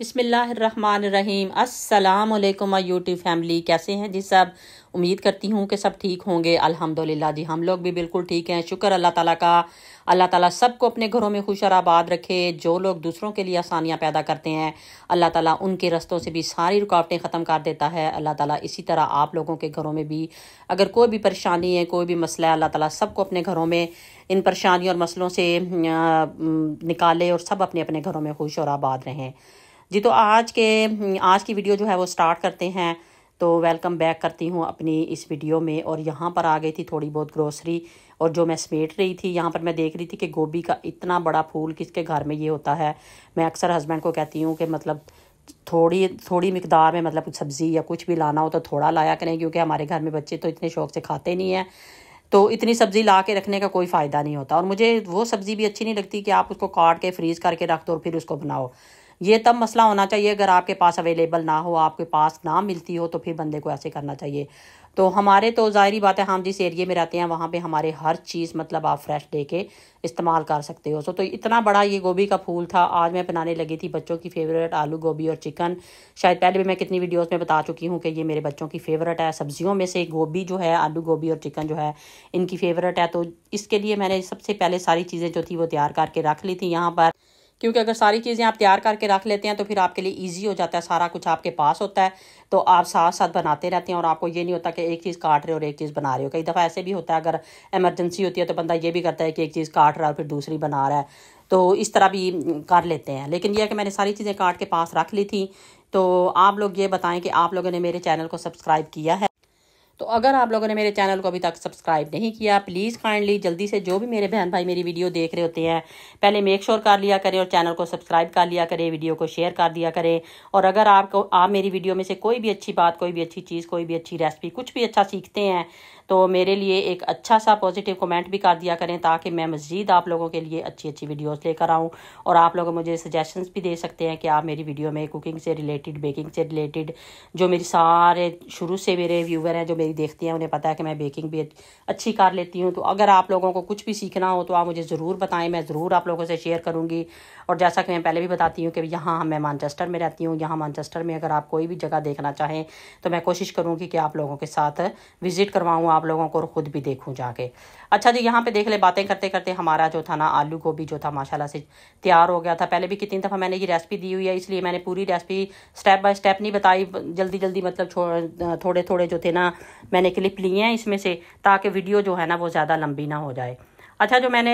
बिसमीम अस्सलाम वालेकुम यूट्यूब फैमिली कैसे हैं जी सब उम्मीद करती हूँ कि सब ठीक होंगे अल्हम्दुलिल्लाह जी हम लोग भी बिल्कुल ठीक हैं शुक्र अल्लाह ताला का अल्लाह ताला सबको अपने घरों में खुश और आबाद रखे जो लोग दूसरों के लिए आसानियाँ पैदा करते हैं अल्लाह ताला उनके रस्तों से भी सारी रुकावटें ख़त्म कर देता है अल्लाह ताला इसी तरह आप लोगों के घरों में भी अगर कोई भी परेशानी है कोई भी मसला है अल्लाह ताला सबको अपने घरों में इन परेशानियों और मसलों से निकाले और सब अपने अपने घरों में खुश और आबाद रहें जी तो आज के आज की वीडियो जो है वो स्टार्ट करते हैं तो वेलकम बैक करती हूँ अपनी इस वीडियो में और यहाँ पर आ गई थी थोड़ी बहुत ग्रोसरी और जो मैं समेट रही थी यहाँ पर मैं देख रही थी कि गोभी का इतना बड़ा फूल किसके घर में ये होता है मैं अक्सर हस्बैंड को कहती हूँ कि मतलब थोड़ी थोड़ी मकदार में मतलब कुछ सब्ज़ी या कुछ भी लाना हो तो थोड़ा लाया करें क्योंकि हमारे घर में बच्चे तो इतने शौक से खाते नहीं हैं तो इतनी सब्ज़ी ला के रखने का कोई फ़ायदा नहीं होता और मुझे वो सब्ज़ी भी अच्छी नहीं लगती कि आप उसको काट के फ्रीज़ करके रख दो और फिर उसको बनाओ ये तब मसला होना चाहिए अगर आपके पास अवेलेबल ना हो आपके पास ना मिलती हो तो फिर बंदे को ऐसे करना चाहिए तो हमारे तो ज़ाहरी बात है हम जिस एरिए में रहते हैं वहाँ पे हमारे हर चीज़ मतलब आप फ्रेश दे के इस्तेमाल कर सकते हो सो तो, तो इतना बड़ा ये गोभी का फूल था आज मैं बनाने लगी थी बच्चों की फेवरेट आलू गोभी और चिकन शायद पहले भी मैं कितनी वीडियोस में बता चुकी हूँ कि ये मेरे बच्चों की फेवरेट है सब्जियों में से गोभी जो है आलू गोभी और चिकन जो है इनकी फेवरेट है तो इसके लिए मैंने सबसे पहले सारी चीज़ें जो थी वो तैयार करके रख ली थी यहाँ पर क्योंकि अगर सारी चीज़ें आप तैयार करके रख लेते हैं तो फिर आपके लिए ईजी हो जाता है सारा कुछ आपके पास होता है तो आप साथ साथ बनाते रहते हैं और आपको ये नहीं होता कि एक चीज़ काट रहे हो और एक चीज़ बना रहे हो कई दफ़ा ऐसे भी होता है अगर एमरजेंसी होती है तो बंदा ये भी करता है कि एक चीज़ काट रहा है और फिर दूसरी बना रहा है तो इस तरह भी कर लेते हैं लेकिन यह कि मैंने सारी चीज़ें काट के पास रख ली थी तो आप लोग ये बताएं कि आप लोगों ने मेरे चैनल को सब्सक्राइब किया है तो अगर आप लोगों ने मेरे चैनल को अभी तक सब्सक्राइब नहीं किया प्लीज़ काइंडली जल्दी से जो भी मेरे बहन भाई मेरी वीडियो देख रहे होते हैं पहले मेक श्योर कर लिया करें और चैनल को सब्सक्राइब कर लिया करें वीडियो को शेयर कर दिया करें और अगर आपको आप मेरी वीडियो में से कोई भी अच्छी बात कोई भी अच्छी चीज़ कोई भी अच्छी रेसिपी कुछ भी अच्छा सीखते हैं तो मेरे लिए एक अच्छा सा पॉजिटिव कमेंट भी कर दिया करें ताकि मैं मज़ीद आप लोगों के लिए अच्छी अच्छी वीडियोस लेकर आऊँ और आप लोग मुझे सजेशंस भी दे सकते हैं कि आप मेरी वीडियो में कुकिंग से रिलेटेड बेकिंग से रिलेटेड जो मेरी सारे शुरू से मेरे व्यूवर हैं जो मेरी देखती हैं उन्हें पता है कि मैं बेकिंग भी अच्छी कर लेती हूँ तो अगर आप लोगों को कुछ भी सीखना हो तो आप मुझे ज़रूर बताएं मैं ज़रूर आप लोगों से शेयर करूँगी और जैसा कि मैं पहले भी बताती हूँ कि यहाँ मैं मानचेस्टर में रहती हूँ यहाँ मानचेस्टर में अगर आप कोई भी जगह देखना चाहें तो मैं कोशिश करूँगी कि आप लोगों के साथ विज़िट करवाऊँ आप आप लोगों को और ख़ुद भी देखूँ जाके अच्छा जी यहाँ पे देख ले बातें करते करते हमारा जो था ना आलू गोभी जो था माशाल्लाह से तैयार हो गया था पहले भी कितनी दफ़ा मैंने ये रेसिपी दी हुई है इसलिए मैंने पूरी रेसिपी स्टेप बाय स्टेप नहीं बताई जल्दी जल्दी मतलब थोड़े थोड़े जो थे ना मैंने क्लिप लिए हैं इसमें से ताकि वीडियो जो है ना वो ज़्यादा लंबी ना हो जाए अच्छा जो मैंने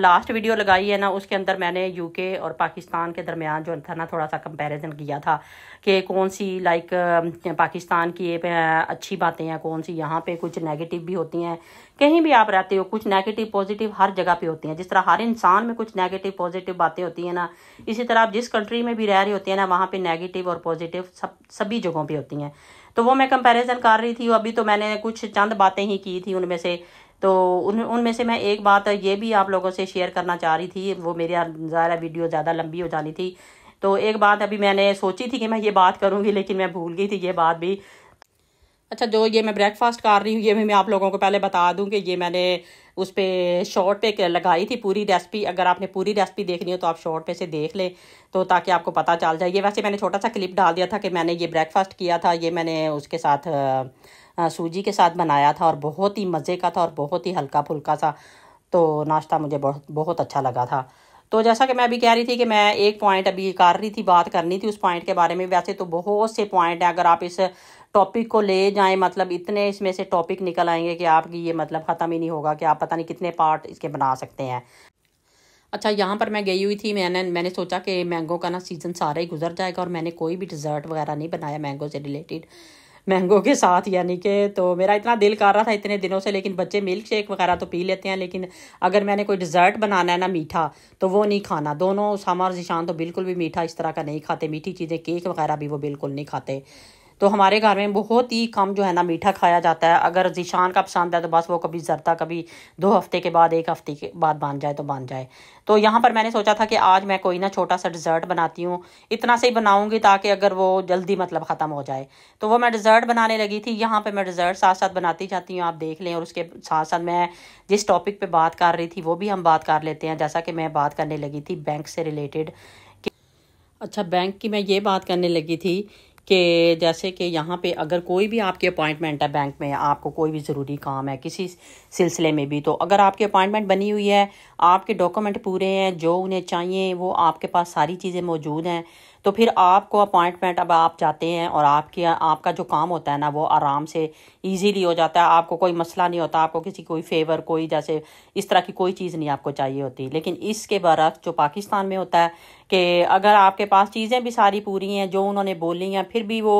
लास्ट वीडियो लगाई है ना उसके अंदर मैंने यूके और पाकिस्तान के दरमियान जो था ना थोड़ा सा कंपैरिजन किया था कि कौन सी लाइक पाकिस्तान की ये अच्छी बातें हैं कौन सी यहाँ पे कुछ नेगेटिव भी होती हैं कहीं भी आप रहते हो कुछ नेगेटिव पॉजिटिव हर जगह पे होती हैं जिस तरह हर इंसान में कुछ नेगेटिव पॉजिटिव बातें होती हैं ना इसी तरह आप जिस कंट्री में भी रह रही होती हैं ना वहाँ पर नेगेटिव और पॉजिटिव सब सभी जगहों पर होती हैं तो वो मैं कंपेरिजन कर रही थी अभी तो मैंने कुछ चंद बातें ही की थी उनमें से तो उन उनमें से मैं एक बात ये भी आप लोगों से शेयर करना चाह रही थी वो मेरी ज़्यादा वीडियो ज़्यादा लंबी हो जानी थी तो एक बात अभी मैंने सोची थी कि मैं ये बात करूँगी लेकिन मैं भूल गई थी ये बात भी अच्छा जो ये मैं ब्रेकफास्ट कर रही हूँ ये भी मैं आप लोगों को पहले बता दूँ कि ये मैंने उस पर शॉर्ट पे लगाई थी पूरी रेसिपी अगर आपने पूरी रेसिपी देखनी हो तो आप शॉर्ट पे से देख लें तो ताकि आपको पता चल जाए ये वैसे मैंने छोटा सा क्लिप डाल दिया था कि मैंने ये ब्रेकफास्ट किया था ये मैंने उसके साथ सूजी के साथ बनाया था और बहुत ही मज़े का था और बहुत ही हल्का फुल्का सा तो नाश्ता मुझे बहुत बहुत अच्छा लगा था तो जैसा कि मैं अभी कह रही थी कि मैं एक पॉइंट अभी कर रही थी बात करनी थी उस पॉइंट के बारे में वैसे तो बहुत से पॉइंट हैं अगर आप इस टॉपिक को ले जाएं मतलब इतने इसमें से टॉपिक निकल आएंगे कि आपकी ये मतलब ख़त्म ही नहीं होगा कि आप पता नहीं कितने पार्ट इसके बना सकते हैं अच्छा यहाँ पर मैं गई हुई थी मैंने मैंने सोचा कि मैंगो का ना सीज़न सारा ही गुजर जाएगा और मैंने कोई भी डिज़र्ट वगैरह नहीं बनाया मैंगो से रिलेटेड मैंगो के साथ यानी कि तो मेरा इतना दिल कर रहा था इतने दिनों से लेकिन बच्चे मिल्क शेक वगैरह तो पी लेते हैं लेकिन अगर मैंने कोई डिज़र्ट बनाना है ना मीठा तो वो नहीं खाना दोनों सामा और जिशान तो बिल्कुल भी मीठा इस तरह का नहीं खाते मीठी चीज़ें केक वगैरह भी वो बिल्कुल नहीं खाते तो हमारे घर में बहुत ही कम जो है ना मीठा खाया जाता है अगर जीशान का पसंद है तो बस वो कभी जरता कभी दो हफ्ते के बाद एक हफ्ते के बाद बन जाए तो बन जाए तो यहाँ पर मैंने सोचा था कि आज मैं कोई ना छोटा सा डिज़र्ट बनाती हूँ इतना से ही बनाऊँगी ताकि अगर वो जल्दी मतलब ख़त्म हो जाए तो वो मैं डिज़र्ट बनाने लगी थी यहाँ पर मैं डिज़र्ट साथ साथ बनाती जाती हूँ आप देख लें और उसके साथ साथ मैं जिस टॉपिक पर बात कर रही थी वो भी हम बात कर लेते हैं जैसा कि मैं बात करने लगी थी बैंक से रिलेटेड अच्छा बैंक की मैं ये बात करने लगी थी कि जैसे कि यहाँ पे अगर कोई भी आपकी अपॉइंटमेंट है बैंक में आपको कोई भी ज़रूरी काम है किसी सिलसिले में भी तो अगर आपकी अपॉइंटमेंट बनी हुई है आपके डॉक्यूमेंट पूरे हैं जो उन्हें चाहिए वो आपके पास सारी चीज़ें मौजूद हैं तो फिर आपको अपॉइंटमेंट अब आप जाते हैं और आपके आपका जो काम होता है ना वो आराम से इजीली हो जाता है आपको कोई मसला नहीं होता आपको किसी कोई फेवर कोई जैसे इस तरह की कोई चीज़ नहीं आपको चाहिए होती लेकिन इसके बरक्स जो पाकिस्तान में होता है कि अगर आपके पास चीज़ें भी सारी पूरी हैं जो उन्होंने बोली हैं फिर भी वो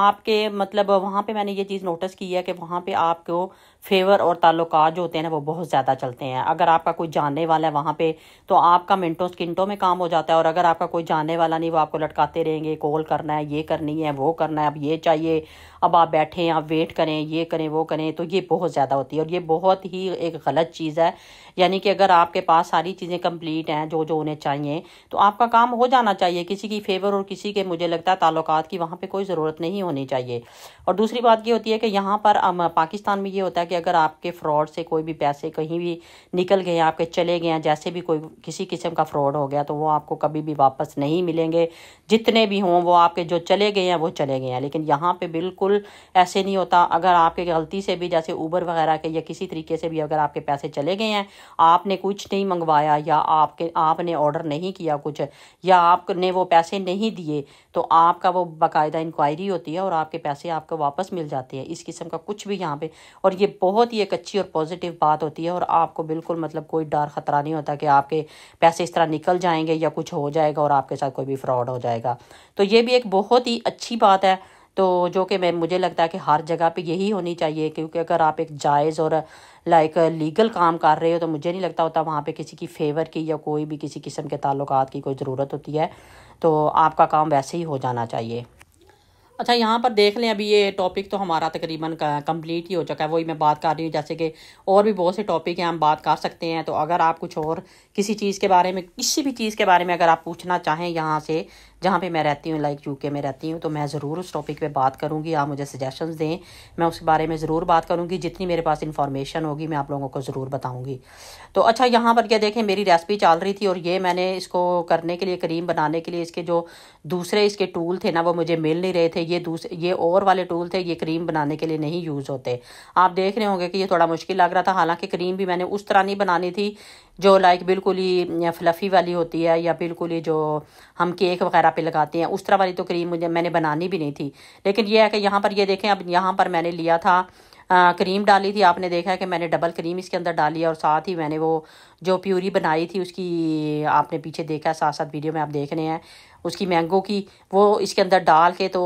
आपके मतलब वहाँ पे मैंने ये चीज़ नोटिस की है कि वहाँ पे आपको फेवर और ताल्लुक जो होते हैं ना वो बहुत ज़्यादा चलते हैं अगर आपका कोई जानने वाला है वहाँ पे तो आपका मिनटों स्किंटों में काम हो जाता है और अगर आपका कोई जानने वाला नहीं वो आपको लटकाते रहेंगे कॉल करना है ये करनी है वो करना है अब ये चाहिए अब आप बैठें आप वेट करें ये करें वो करें तो ये बहुत ज़्यादा होती है और ये बहुत ही एक गलत चीज़ है यानी कि अगर आपके पास सारी चीज़ें कंप्लीट हैं जो जो उन्हें चाहिए तो आपका काम हो जाना चाहिए किसी की फेवर और किसी के मुझे लगता है ताल्लुक की वहाँ पर कोई ज़रूरत नहीं होनी चाहिए और दूसरी बात ये होती है कि यहाँ पर पाकिस्तान में ये होता है कि अगर आपके फ्रॉड से कोई भी पैसे कहीं भी निकल गए आपके चले गए हैं जैसे भी कोई किसी किस्म का फ्रॉड हो गया तो वो आपको कभी भी वापस नहीं मिलेंगे जितने भी हों वो आपके जो चले गए हैं वो चले गए हैं लेकिन यहाँ पे बिल्कुल बिल्कुल ऐसे नहीं होता अगर आपके गलती से भी जैसे ऊबर वगैरह के या किसी तरीके से भी अगर आपके पैसे चले गए हैं आपने कुछ नहीं मंगवाया या आपके आपने ऑर्डर नहीं किया कुछ या आपने वो पैसे नहीं दिए तो आपका वो बाकायदा इंक्वायरी होती है और आपके पैसे आपको वापस मिल जाते हैं इस किस्म का कुछ भी यहाँ पे और ये बहुत ही एक अच्छी और पॉजिटिव बात होती है और आपको बिल्कुल मतलब कोई डर ख़तरा नहीं होता कि आपके पैसे इस तरह निकल जाएंगे या कुछ हो जाएगा और आपके साथ कोई भी फ्रॉड हो जाएगा तो ये भी एक बहुत ही अच्छी बात है तो जो कि मैं मुझे लगता है कि हर जगह पे यही होनी चाहिए क्योंकि अगर आप एक जायज़ और लाइक लीगल काम कर रहे हो तो मुझे नहीं लगता होता वहाँ पे किसी की फेवर की या कोई भी किसी किस्म के ताल्लुक की कोई ज़रूरत होती है तो आपका काम वैसे ही हो जाना चाहिए अच्छा यहाँ पर देख लें अभी ये टॉपिक तो हमारा तकरीबन कंप्लीट ही हो चुका है वही मैं बात कर रही हूँ जैसे कि और भी बहुत से टॉपिक हैं हम बात कर सकते हैं तो अगर आप कुछ और किसी चीज़ के बारे में किसी भी चीज़ के बारे में अगर आप पूछना चाहें यहाँ से जहाँ पे मैं रहती हूँ लाइक यूके में रहती हूँ तो मैं ज़रूर उस टॉपिक पे बात करूँगी आप मुझे सजेशंस दें मैं उस बारे में ज़रूर बात करूँगी जितनी मेरे पास इन्फॉर्मेशन होगी मैं आप लोगों को ज़रूर बताऊँगी तो अच्छा यहाँ पर क्या देखें मेरी रेसिपी चल रही थी और ये मैंने इसको करने के लिए क्रीम बनाने के लिए इसके जो दूसरे इसके टूल थे ना वो मुझे मिल नहीं रहे थे ये दूसरे ये और वाले टूल थे ये क्रीम बनाने के लिए नहीं यूज़ होते आप देख रहे होंगे कि ये थोड़ा मुश्किल लग रहा था हालांकि क्रीम भी मैंने उस तरह नहीं बनानी थी जो लाइक बिल्कुल ही फ्लफ़ी वाली होती है या बिल्कुल ही जो हम केक वगैरह पे लगाते हैं उस तरह वाली तो क्रीम मुझे मैंने बनानी भी नहीं थी लेकिन यह है कि यहाँ पर ये यह देखें अब यहाँ पर मैंने लिया था आ, क्रीम डाली थी आपने देखा है कि मैंने डबल क्रीम इसके अंदर डाली और साथ ही मैंने वो जो प्यूरी बनाई थी उसकी आपने पीछे देखा है साथ साथ वीडियो में आप देख रहे हैं उसकी मैंगो की वो इसके अंदर डाल के तो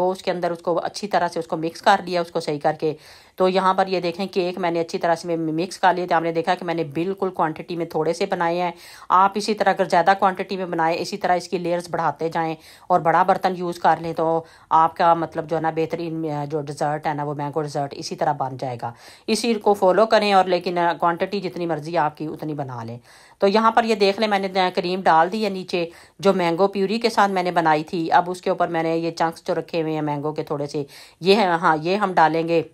वो उसके अंदर उसको अच्छी तरह से उसको मिक्स कर लिया उसको सही करके तो यहाँ पर ये देखें केक मैंने अच्छी तरह से मिक्स कर लिए थे तो आपने देखा कि मैंने बिल्कुल क्वांटिटी में थोड़े से बनाए हैं आप इसी तरह अगर ज़्यादा क्वांटिटी में बनाए इसी तरह इसकी लेयर्स बढ़ाते जाएं और बड़ा बर्तन यूज़ कर लें तो आपका मतलब जो है ना बेहतरीन जो डिज़र्ट है ना वो मैंगो डिज़र्ट इसी तरह बन जाएगा इसी को फॉलो करें और लेकिन क्वान्टिटी जितनी मर्ज़ी आपकी उतनी बना लें तो यहाँ पर ये देख लें मैंने क्रीम डाल दी है नीचे जो मैंगो प्यूरी के साथ मैंने बनाई थी अब उसके ऊपर मैंने ये चंक्स जो रखे हुए हैं मैंगो के थोड़े से ये है हाँ ये हम डालेंगे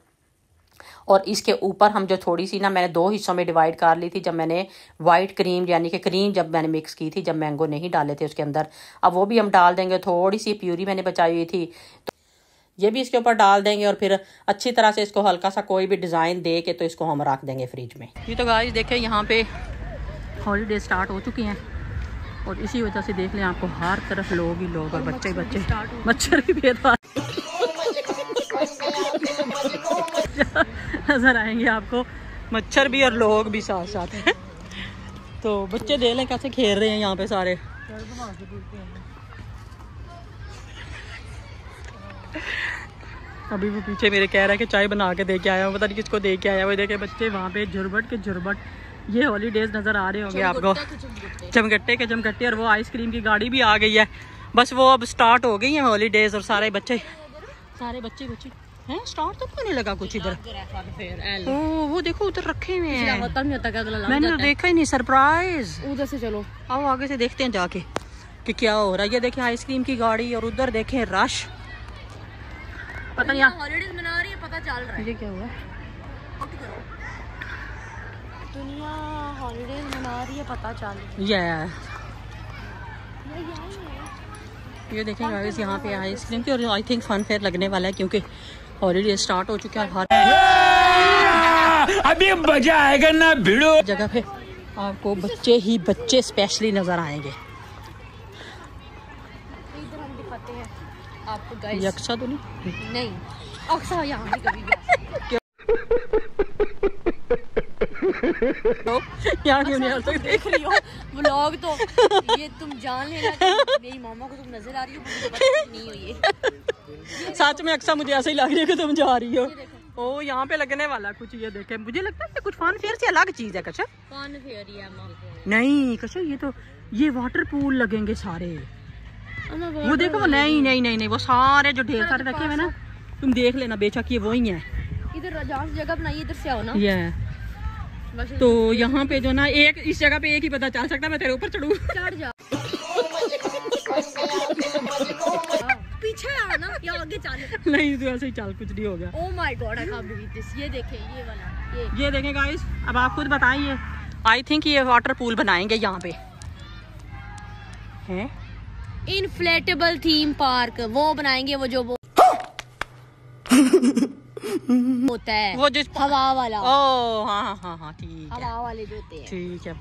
और इसके ऊपर हम जो थोड़ी सी ना मैंने दो हिस्सों में डिवाइड कर ली थी जब मैंने वाइट क्रीम यानी कि क्रीम जब मैंने मिक्स की थी जब मैंगो नहीं डाले थे उसके अंदर अब वो भी हम डाल देंगे थोड़ी सी प्यूरी मैंने बचाई हुई थी तो ये भी इसके ऊपर डाल देंगे और फिर अच्छी तरह से इसको हल्का सा कोई भी डिज़ाइन दे के तो इसको हम रख देंगे फ्रिज में ये तो गाइस देखें यहाँ पे हॉलीडे स्टार्ट हो चुकी हैं और इसी वजह से देख लें आपको हर तरफ लोग ही लोग और बच्चे बच्चे मच्छर भी बेदार नज़र आएंगे आपको मच्छर भी और लोग भी साथ साथ हैं तो बच्चे देख लें कैसे खेल रहे हैं यहाँ पे सारे अभी वो पीछे मेरे कह रहा है कि चाय बना के दे के आया हूँ पता नहीं किसको दे के आया हुआ देखे बच्चे वहाँ पे झुरबट के झुरबट ये हॉलीडेज नज़र आ रहे होंगे आपको चमगट्टे के चमगट्टे और वो आइसक्रीम की गाड़ी भी आ गई है बस वो अब स्टार्ट हो गई है हॉलीडेज और सारे बच्चे सारे बच्चे बच्चे हैं स्टार्ट तो क्यों लगा कुछ इधर ओ वो देखो उधर रखे हुए हैं मैंने तो देखा ही नहीं सरप्राइज उधर से चलो आओ आगे से देखते हैं जाके कि क्या हो रहा है ये देखे आइसक्रीम की गाड़ी और उधर देखे रश पता नहीं हॉलीडेज मना रही है पता चल रहा है ये क्या हुआ दुनिया हॉलीडेज मना रही है पता चल ये देखेंगे गाइस यहाँ पे आइसक्रीम की और आई थिंक फन फेयर लगने वाला है क्योंकि हॉलीडे स्टार्ट हो चुके हैं हर अभी मजा आएगा ना भिड़ो जगह पे आपको बच्चे ही बच्चे स्पेशली नजर आएंगे आपको तो नहीं नहीं अक्सा यहाँ यहाँ क्यों अच्छा, नहीं आ तो सकते देख रही हो व्लॉग तो ये तुम जान लेना मेरी मामा को तुम तो नजर आ रही हो तो नहीं हो सच में अक्सर मुझे ऐसा ही लग रही है कि तुम जा रही हो ओ यहाँ पे लगने वाला कुछ ये देखे मुझे लगता है कुछ फन फेयर से अलग चीज है कशा फन फेयर नहीं कशा ये तो ये वाटर पूल लगेंगे सारे वो देखो नहीं नहीं नहीं नहीं वो सारे जो ढेर सारे रखे हुए ना तुम देख लेना बेचक ये वही है इधर जगह बनाई इधर से आओ ना ये तो यहाँ पे जो ना एक इस जगह पे एक ही पता चल सकता है मैं तेरे ऊपर चढ़ू पीछे आना या आगे चल नहीं ऐसे ही चल कुछ नहीं हो गया गॉड oh आई ये देखें ये ये देखें गाइस अब आप खुद बताइए आई थिंक ये वाटर पूल बनाएंगे यहाँ पे हैं इनफ्लेटेबल थीम पार्क वो बनाएंगे वो जो वो होता है वो जिस हवा वाला ओ हाँ, हाँ, हाँ, ठीक है हवा वाले जो होते हैं ठीक है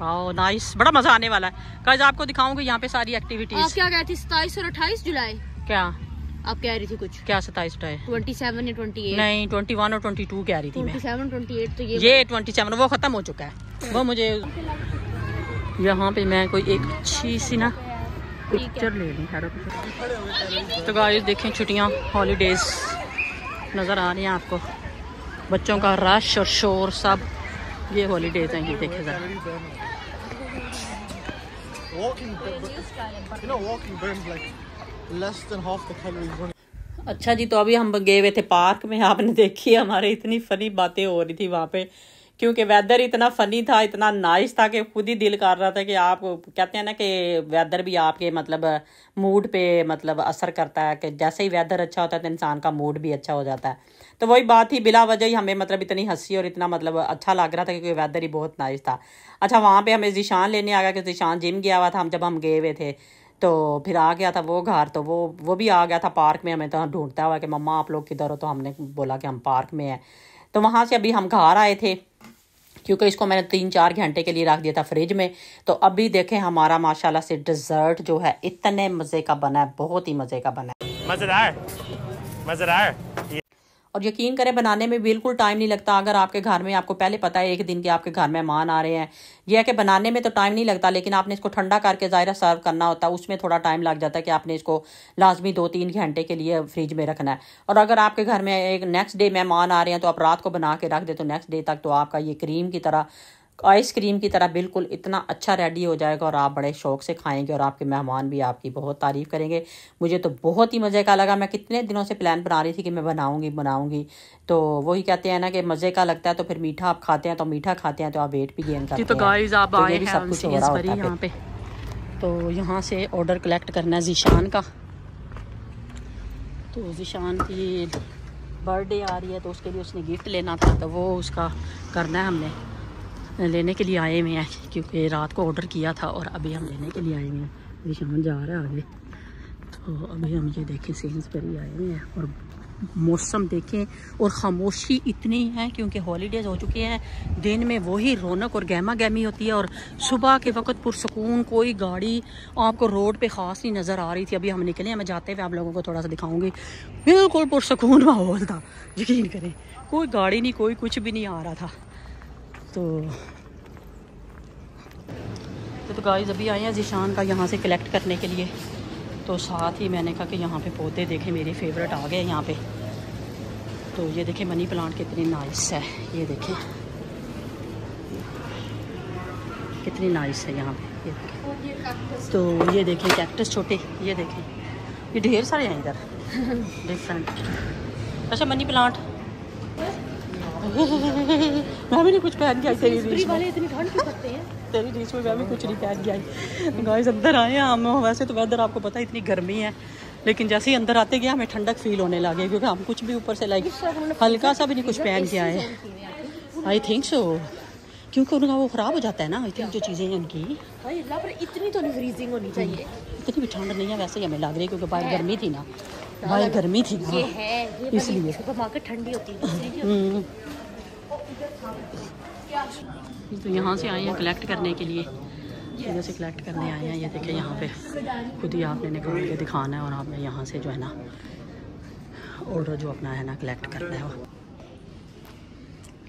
बड़ा मजा आने वाला है कल आपको दिखाऊंगी यहाँ पे सारी एक्टिविटीज आप क्या थी सताईस और अट्ठाईस जुलाई क्या आप कह रही थी कुछ क्या सताइस ट्वेंटी सेवन ट्वेंटी नहीं ट्वेंटी वन और ट्वेंटी टू कह रही थी ट्वेंटी सेवन तो ये ट्वेंटी सेवन वो खत्म हो चुका है वो मुझे यहाँ पे मैं कोई एक अच्छी सी ना पिक्चर ले लूँ तो गाइस देखें छुट्टियाँ हॉलीडेज़ नज़र आ रही हैं आपको बच्चों का रश और शोर सब ये हॉलीडे हैं ये देखे ज़रा अच्छा जी तो अभी हम गए हुए थे पार्क में आपने देखी हमारे इतनी फनी बातें हो रही थी वहाँ पे क्योंकि वेदर इतना फ़नी था इतना नाइस था कि खुद ही दिल कर रहा था कि आप कहते हैं ना कि वेदर भी आपके मतलब मूड पे मतलब असर करता है कि जैसे ही वेदर अच्छा होता है तो इंसान का मूड भी अच्छा हो जाता है तो वही बात ही बिला वजह ही हमें मतलब इतनी हंसी और इतना मतलब अच्छा लग रहा था क्योंकि वेदर ही बहुत नाइस था अच्छा वहाँ पर हमें जिशान लेने आ गया कि जिशान जिम गया हुआ था हम जब हम गए हुए थे तो फिर आ गया था वो घर तो वो वो भी आ गया था पार्क में हमें तो ढूंढता हुआ कि मम्मा आप लोग किधर हो तो हमने बोला कि हम पार्क में हैं तो वहाँ से अभी हम घर आए थे क्योंकि इसको मैंने तीन चार घंटे के लिए रख दिया था फ्रिज में तो अभी देखें हमारा माशाल्लाह से डिज़र्ट जो है इतने मज़े का बना है बहुत ही मज़े का बना है मज़ेदार मज़ेदार और यकीन करें बनाने में बिल्कुल टाइम नहीं लगता अगर आपके घर में आपको पहले पता है एक दिन के आपके घर मेहमान आ रहे हैं यह कि बनाने में तो टाइम नहीं लगता लेकिन आपने इसको ठंडा करके ज़ायरा सर्व करना होता है उसमें थोड़ा टाइम लग जाता है कि आपने इसको लाजमी दो तीन घंटे के लिए फ्रिज में रखना है और अगर आपके घर में एक नेक्स्ट डे मेहमान आ रहे हैं तो आप रात को बना के रख दे तो नेक्स्ट डे तक तो आपका ये क्रीम की तरह आइसक्रीम की तरह बिल्कुल इतना अच्छा रेडी हो जाएगा और आप बड़े शौक से खाएंगे और आपके मेहमान भी आपकी बहुत तारीफ़ करेंगे मुझे तो बहुत ही मज़े का लगा मैं कितने दिनों से प्लान बना रही थी कि मैं बनाऊंगी बनाऊँगी तो वही कहते हैं ना कि मज़े का लगता है तो फिर मीठा आप खाते हैं तो मीठा खाते हैं तो आप वेट भी गेन तो करते तो आप तो सब कुछ हो रहा होता है पे तो यहाँ से ऑर्डर कलेक्ट करना है जीशान का तो जीशान की बर्थडे आ रही है तो उसके लिए उसने गिफ्ट लेना था तो वो उसका करना है हमने लेने के लिए आए हुए हैं क्योंकि रात को ऑर्डर किया था और अभी हम लेने के लिए आए हुए हैं अभी शाम जा रहा है आगे तो अभी हम ये देखें सेल्स पर ही आए हुए हैं और मौसम देखें और ख़ामोशी इतनी है क्योंकि हॉलीडेज़ हो चुके हैं दिन में वही रौनक और गहमा गहमी होती है और सुबह के वक्त पुरसकून कोई गाड़ी आपको रोड पे ख़ास नहीं नज़र आ रही थी अभी हम निकले हमें जाते हुए आप लोगों को थोड़ा सा दिखाऊंगी बिल्कुल पुरसकून माहौल था यकीन करें कोई गाड़ी नहीं कोई कुछ भी नहीं आ रहा था तो तो, तो गाइस अभी आए हैं जीशान का यहाँ से कलेक्ट करने के लिए तो साथ ही मैंने कहा कि यहाँ पे पौधे देखे मेरे फेवरेट आ गए यहाँ पे तो ये देखें मनी प्लांट कितनी नाइस है ये देखें कितनी नाइस है यहाँ पे ये देखें तो ये देखें कैक्टस छोटे ये देखें ये ढेर सारे हैं इधर डिफरेंट अच्छा मनी प्लांट मैं भी नहीं कुछ पहन के आई तेरी रीच तेरी रीच में मैं भी कुछ नहीं पहन के आई गाइस अंदर आए हम वैसे तो वेदर आपको पता है इतनी गर्मी है लेकिन जैसे ही अंदर आते गए हमें ठंडक फील होने लगे क्योंकि हम कुछ भी ऊपर से लाइक हल्का सा भी नहीं कुछ पहन के आए आई थिंक सो क्योंकि उनका वो ख़राब हो जाता है ना आई थिंक जो चीज़ें हैं उनकी इतनी तो नहीं फ्रीजिंग होनी चाहिए इतनी भी ठंड नहीं है वैसे ही हमें लग रही है क्योंकि बाहर गर्मी थी ना भाई हाँ, गर्मी थी है हाँ, इसलिए ठंडी होती है हम्म। तो यहाँ से आए हैं कलेक्ट करने के लिए इधर से कलेक्ट करने आए हैं ये देखिए यहाँ पे खुद ही आपने निकाल के दिखाना है और आपने यहाँ से जो है ना ऑर्डर जो अपना है ना कलेक्ट करना है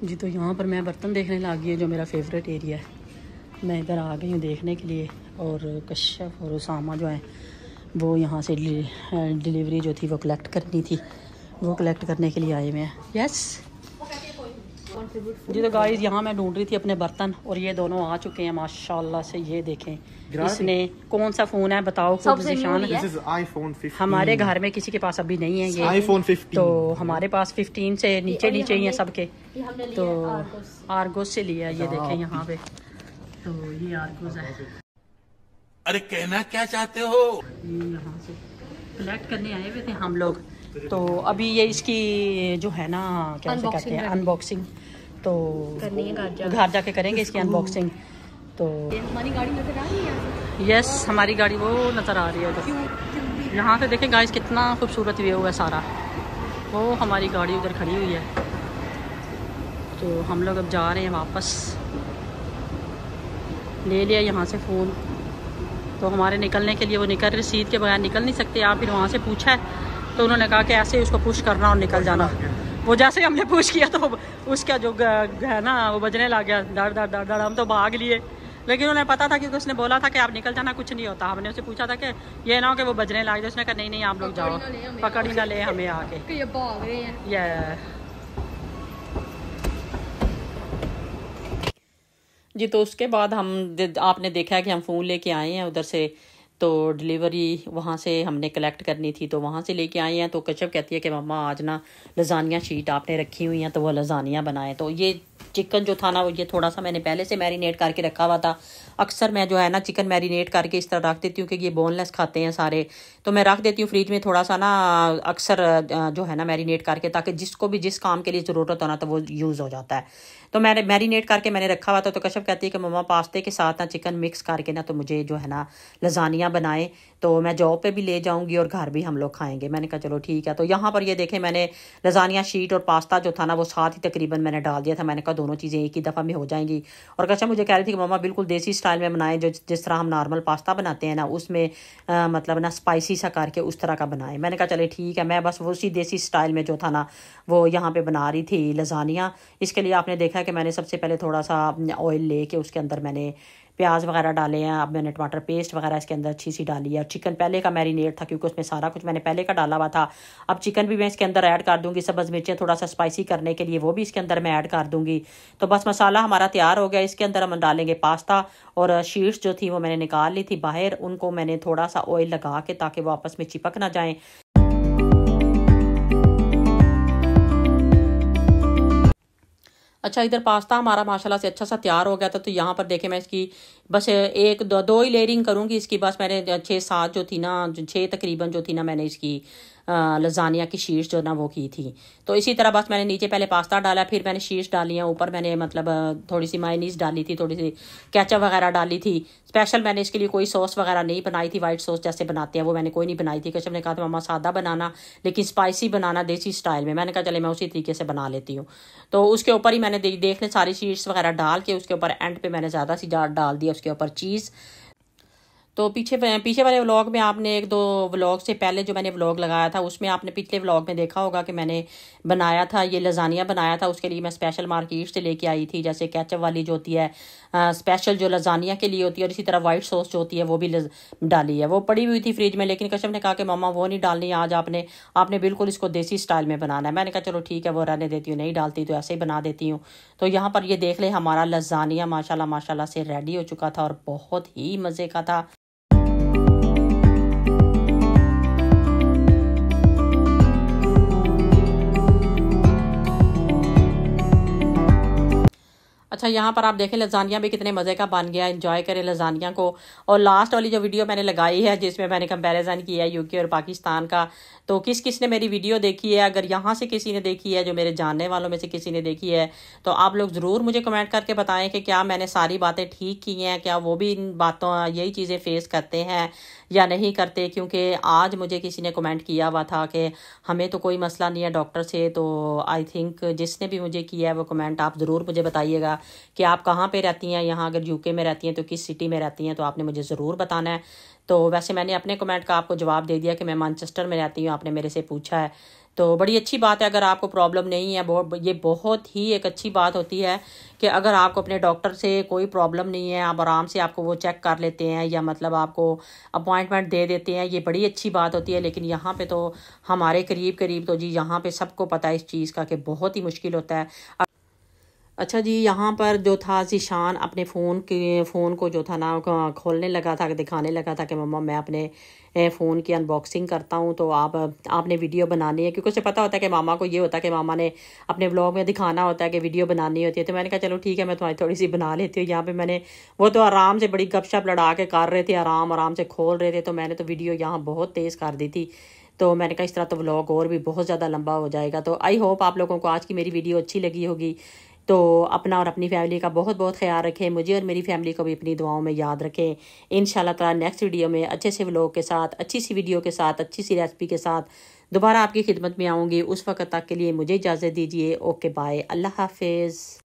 जी तो यहाँ पर मैं बर्तन देखने गई है जो मेरा फेवरेट एरिया है मैं इधर आ गई हूँ देखने के लिए और कश्यप और उसामा जो है वो यहाँ से डिलीवरी जो थी वो कलेक्ट करनी थी वो कलेक्ट करने के लिए आए हुए हैं यस जी तो गाइस यहाँ मैं ढूंढ रही थी अपने बर्तन और ये दोनों आ चुके हैं माशाल्लाह से ये देखें इसने कौन सा फोन है बताओ निशान हमारे घर में किसी के पास अभी नहीं है ये आईफोन तो हमारे पास 15 से नीचे नीचे ही है सबके तो आर्गोस से लिया ये देखें यहाँ पे तो ये आर्गोस है अरे कहना क्या चाहते हो यहाँ से कलेक्ट करने आए हुए थे हम लोग तो अभी ये इसकी जो है ना क्या कहते हैं अनबॉक्सिंग तो घर जाके करेंगे इसकी अनबॉक्सिंग हम्म। तो हमारी गाड़ी नजर आ रही है यस हमारी गाड़ी वो नज़र आ रही है यहाँ से देखें गाइस कितना खूबसूरत व्यू है सारा वो हमारी गाड़ी उधर खड़ी हुई है तो हम लोग अब जा रहे हैं वापस ले लिया यहाँ से फ़ोन तो हमारे निकलने के लिए वो निकल रहे सीध के बगैर निकल नहीं सकते आप फिर वहाँ से पूछा है तो उन्होंने कहा कि ऐसे ही उसको पुश करना और निकल जाना वो जैसे हमने पुश किया तो उसका जो है ना वो बजने लग गया डर डर डर डर हम तो भाग लिए लेकिन उन्हें पता था क्योंकि उसने बोला था कि आप निकल जाना कुछ नहीं होता हमने उसे पूछा था कि ये ना हो कि वो बजने लाग जाए उसने कहा नहीं नहीं आप लोग जाओ पकड़ ही ना ले हमें आके ये जी तो उसके बाद हम आपने देखा कि हम फ़ोन लेके आए हैं उधर से तो डिलीवरी वहाँ से हमने कलेक्ट करनी थी तो वहाँ से लेके आए हैं तो कश्यप कहती है कि मम्मा आज ना लजानिया शीट आपने रखी हुई हैं तो वह लजानिया बनाए तो ये चिकन जो था ना वो ये थोड़ा सा मैंने पहले से मैरिनेट करके रखा हुआ था अक्सर मैं जो है ना चिकन मैरिनेट करके इस तरह रख देती हूँ कि ये बोनलेस खाते हैं सारे तो मैं रख देती हूँ फ्रिज में थोड़ा सा ना अक्सर जो है ना मैरिनेट करके ताकि जिसको भी जिस काम के लिए ज़रूरत हो ना तो वो यूज़ हो जाता है तो मैंने मैरिनेट करके मैंने रखा हुआ था तो कश्यप कहती है कि मम्मा पास्ते के साथ ना चिकन मिक्स करके ना तो मुझे जो है ना लजानिया बनाए तो मैं जॉब पे भी ले जाऊंगी और घर भी हम लोग खाएंगे मैंने कहा चलो ठीक है तो यहाँ पर ये देखे मैंने लजानिया शीट और पास्ता जो था ना वो साथ ही तकरीबन मैंने डाल दिया था मैंने कहा दोनों चीज़ें एक ही दफ़ा में हो जाएंगी और कश्यप मुझे कह रही थी कि मम्मा बिल्कुल देसी स्टाइल में बनाएं जो जिस तरह हम नॉर्मल पास्ता बनाते हैं ना उसमें मतलब ना स्पाइसी सा करके उस तरह का बनाएं मैंने कहा चले ठीक है मैं बस उसी देसी स्टाइल में जो था ना वो यहाँ पर बना रही थी लजानिया इसके लिए आपने देखा देखा कि मैंने सबसे पहले थोड़ा सा ऑयल ले के उसके अंदर मैंने प्याज वगैरह डाले हैं अब मैंने टमाटर पेस्ट वगैरह इसके अंदर अच्छी सी डाली है चिकन पहले का मैरिनेट था क्योंकि उसमें सारा कुछ मैंने पहले का डाला हुआ था अब चिकन भी मैं इसके अंदर ऐड कर दूंगी सब्ज़ मिर्चें थोड़ा सा स्पाइसी करने के लिए वो भी इसके अंदर मैं ऐड कर दूंगी तो बस मसाला हमारा तैयार हो गया इसके अंदर हम डालेंगे पास्ता और शीट्स जो थी वो मैंने निकाल ली थी बाहर उनको मैंने थोड़ा सा ऑयल लगा के ताकि वो आपस में चिपक ना जाएँ अच्छा इधर पास्ता हमारा माशाल्लाह से अच्छा सा तैयार हो गया था तो यहाँ पर देखें मैं इसकी बस एक दो, दो ही लेयरिंग करूँगी इसकी बस मैंने छः सात जो थी ना छः तकरीबन जो थी ना मैंने इसकी लजानिया की शीट्स जो ना वो की थी तो इसी तरह बस मैंने नीचे पहले पास्ता डाला फिर मैंने शीट्स डाली हैं ऊपर मैंने मतलब थोड़ी सी मायनीस डाली थी थोड़ी सी कैचअप वगैरह डाली थी स्पेशल मैंने इसके लिए कोई सॉस वगैरह नहीं बनाई थी वाइट सॉस जैसे बनाते हैं वो मैंने कोई नहीं बनाई थी कश्यप ने कहा था मामा सादा बनाना लेकिन स्पाइसी बनाना देसी स्टाइल में मैंने कहा चले मैं उसी तरीके से बना लेती हूँ तो उसके ऊपर ही मैंने देखने सारी शीट्स वगैरह डाल के उसके ऊपर एंड पे मैंने ज़्यादा सी डाल दिया उसके ऊपर चीज़ तो पीछे पीछे वाले व्लॉग में आपने एक दो व्लॉग से पहले जो मैंने व्लॉग लगाया था उसमें आपने पिछले व्लॉग में देखा होगा कि मैंने बनाया था ये लजानिया बनाया था उसके लिए मैं स्पेशल मार्केट से लेके आई थी जैसे कैचअप वाली जो होती है आ, स्पेशल जो लजानिया के लिए होती है और इसी तरह वाइट सॉस जो होती है वो भी डाली है वो पड़ी हुई थी फ्रिज में लेकिन कश्यप ने कहा कि मामा वो नहीं डालनी आज आपने आपने बिल्कुल इसको देसी स्टाइल में बनाना है मैंने कहा चलो ठीक है वो रहने देती हूँ नहीं डालती तो ऐसे ही बना देती हूँ तो यहाँ पर ये देख ले हमारा लजानिया माशाला माशाला से रेडी हो चुका था और बहुत ही मज़े का था अच्छा यहाँ पर आप देखें लजानिया भी कितने मज़े का बन गया इन्जॉय करें लजानिया को और लास्ट वाली जो वीडियो मैंने लगाई है जिसमें मैंने कंपैरिजन किया है यूके और पाकिस्तान का तो किस किस ने मेरी वीडियो देखी है अगर यहाँ से किसी ने देखी है जो मेरे जानने वालों में से किसी ने देखी है तो आप लोग ज़रूर मुझे कमेंट करके बताएं कि क्या मैंने सारी बातें ठीक की हैं क्या वो भी इन बातों यही चीज़ें फेस करते हैं या नहीं करते क्योंकि आज मुझे किसी ने कमेंट किया हुआ था कि हमें तो कोई मसला नहीं है डॉक्टर से तो आई थिंक जिसने भी मुझे किया है वो कमेंट आप ज़रूर मुझे बताइएगा कि आप कहाँ पर रहती हैं यहाँ अगर यूके में रहती हैं तो किस सिटी में रहती हैं तो आपने मुझे ज़रूर बताना है तो वैसे मैंने अपने कमेंट का आपको जवाब दे दिया कि मैं मानचेस्टर में रहती हूँ आपने मेरे से पूछा है तो बड़ी अच्छी बात है अगर आपको प्रॉब्लम नहीं है बहुत ये बहुत ही एक अच्छी बात होती है कि अगर आपको अपने डॉक्टर से कोई प्रॉब्लम नहीं है आप आराम से आपको वो चेक कर लेते हैं या मतलब आपको अपॉइंटमेंट दे देते हैं ये बड़ी अच्छी बात होती है लेकिन यहाँ पे तो हमारे करीब करीब तो जी यहाँ पे सबको पता है इस चीज़ का कि बहुत ही मुश्किल होता है अच्छा जी यहाँ पर जो था जीशान अपने फ़ोन के फ़ोन को जो था ना खोलने लगा था दिखाने लगा था कि मम्मा मैं अपने फ़ोन की अनबॉक्सिंग करता हूँ तो आप आपने वीडियो बनानी है क्योंकि उसे पता होता है कि मामा को ये होता है कि मामा ने अपने ब्लॉग में दिखाना होता है कि वीडियो बनानी होती है तो मैंने कहा चलो ठीक है मैं तुम्हारी थोड़ी सी बना लेती हूँ यहाँ पर मैंने वो तो आराम से बड़ी गपशप लड़ा के कर रहे थे आराम आराम से खोल रहे थे तो मैंने तो वीडियो यहाँ बहुत तेज़ कर दी थी तो मैंने कहा इस तरह तो व्लॉग और भी बहुत ज़्यादा लंबा हो जाएगा तो आई होप आप लोगों को आज की मेरी वीडियो अच्छी लगी होगी तो अपना और अपनी फैमिली का बहुत बहुत ख्याल रखें मुझे और मेरी फैमिली को भी अपनी दुआओं में याद रखें इन ताला नेक्स्ट वीडियो में अच्छे से व्लॉग के साथ अच्छी सी वीडियो के साथ अच्छी सी रेसिपी के साथ दोबारा आपकी खिदमत में आऊँगी उस वक्त तक के लिए मुझे इजाज़त दीजिए ओके बाय अल्लाह हाफिज़